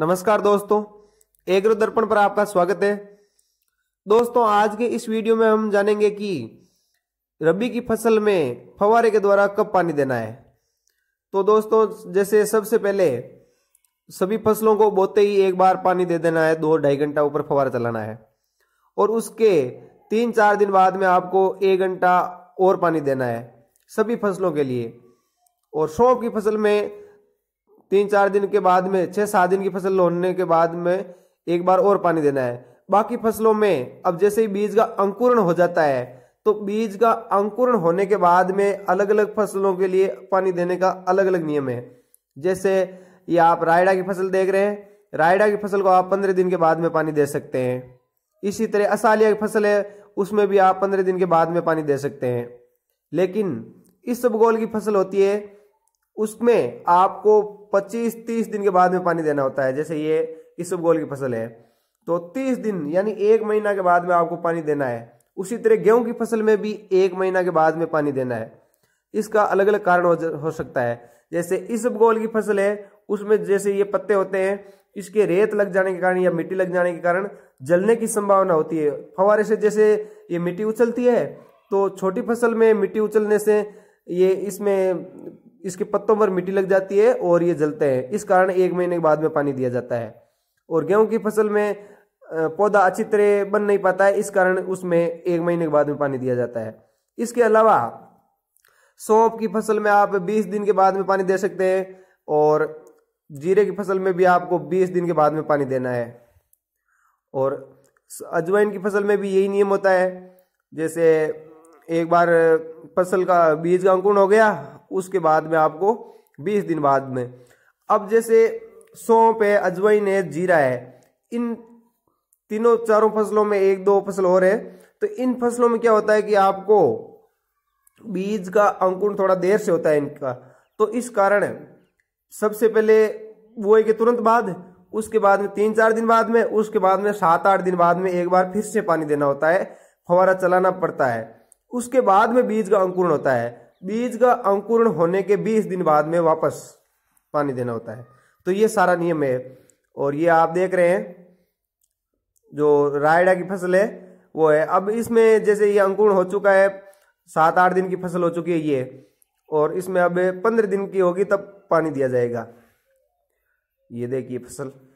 नमस्कार दोस्तों एग्रो दर्पण पर आपका स्वागत है दोस्तों आज के इस वीडियो में हम जानेंगे कि रबी की फसल में फवारे के द्वारा कब पानी देना है तो दोस्तों जैसे सबसे पहले सभी फसलों को बोते ही एक बार पानी दे देना है दो ढाई घंटा ऊपर फवारा चलाना है और उसके तीन चार दिन बाद में आपको एक घंटा और पानी देना है सभी फसलों के लिए और सौ की फसल में तीन चार दिन के बाद में छह सात दिन की फसल लोनने के बाद में एक बार और पानी देना है बाकी फसलों में अब जैसे ही बीज का अंकुरण हो जाता है तो बीज का अंकुरण होने के बाद में अलग अलग फसलों के लिए पानी देने का अलग अलग नियम है जैसे ये आप रायडा की फसल देख रहे हैं रायडा की फसल को आप पंद्रह दिन के बाद में पानी दे सकते हैं इसी तरह असालिया की फसल है उसमें भी आप पंद्रह दिन के बाद में पानी दे सकते हैं लेकिन इस सब गोल की फसल होती है उसमें आपको 25-30 दिन के बाद में पानी देना होता है जैसे ये इसबगोल की फसल है तो 30 दिन यानी एक महीना के बाद में आपको पानी देना है उसी तरह गेहूं की फसल में भी एक महीना के बाद में पानी देना है इसका अलग अलग कारण हो, सकता है जैसे इसबगोल की फसल है उसमें जैसे ये पत्ते होते हैं इसके रेत लग जाने के कारण या मिट्टी लग जाने के कारण जलने की संभावना होती है फवारे से जैसे ये मिट्टी उछलती है तो छोटी फसल में मिट्टी उछलने से ये इसमें इसके पत्तों पर मिट्टी लग जाती है और ये जलते हैं इस कारण एक महीने के बाद में पानी दिया जाता है और गेहूं की फसल में पौधा अच्छी तरह बन नहीं पाता है इस कारण उसमें एक महीने के बाद में पानी दिया जाता है इसके अलावा सौंप की फसल में आप 20 दिन के बाद में पानी दे सकते हैं और जीरे की फसल में भी आपको 20 दिन के बाद में पानी देना है और अजवाइन की फसल में भी यही नियम होता है जैसे एक बार फसल का बीज का अंकुण हो गया उसके बाद में आपको बीस दिन बाद में अब जैसे सौंप है अजवाइन है जीरा है इन तीनों चारों फसलों में एक दो फसल और है तो इन फसलों में क्या होता है कि आपको बीज का अंकुर थोड़ा देर से होता है इनका तो इस कारण सबसे पहले है के तुरंत बाद उसके बाद में तीन चार दिन बाद में उसके बाद में सात आठ दिन बाद में एक बार फिर से पानी देना होता है फवारा चलाना पड़ता है उसके बाद में बीज का अंकुरण होता है बीज का अंकुरण होने के 20 दिन बाद में वापस पानी देना होता है तो ये सारा नियम है और ये आप देख रहे हैं जो रायडा की फसल है वो है अब इसमें जैसे ये अंकुरण हो चुका है सात आठ दिन की फसल हो चुकी है ये और इसमें अब पंद्रह दिन की होगी तब पानी दिया जाएगा ये देखिए फसल